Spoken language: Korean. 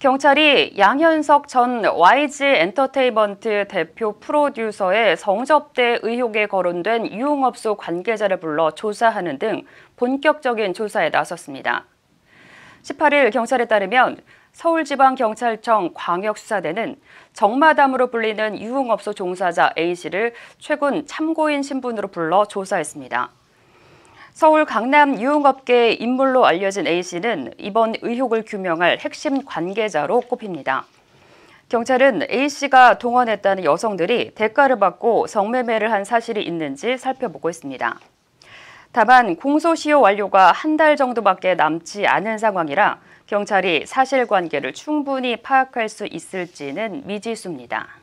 경찰이 양현석 전 YG 엔터테인먼트 대표 프로듀서의 성접대 의혹에 거론된 유흥업소 관계자를 불러 조사하는 등 본격적인 조사에 나섰습니다. 18일 경찰에 따르면 서울지방경찰청 광역수사대는 정마담으로 불리는 유흥업소 종사자 A씨를 최근 참고인 신분으로 불러 조사했습니다. 서울 강남 유흥업계의 인물로 알려진 A씨는 이번 의혹을 규명할 핵심 관계자로 꼽힙니다. 경찰은 A씨가 동원했다는 여성들이 대가를 받고 성매매를 한 사실이 있는지 살펴보고 있습니다. 다만 공소시효 완료가 한 달 정도밖에 남지 않은 상황이라 경찰이 사실관계를 충분히 파악할 수 있을지는 미지수입니다.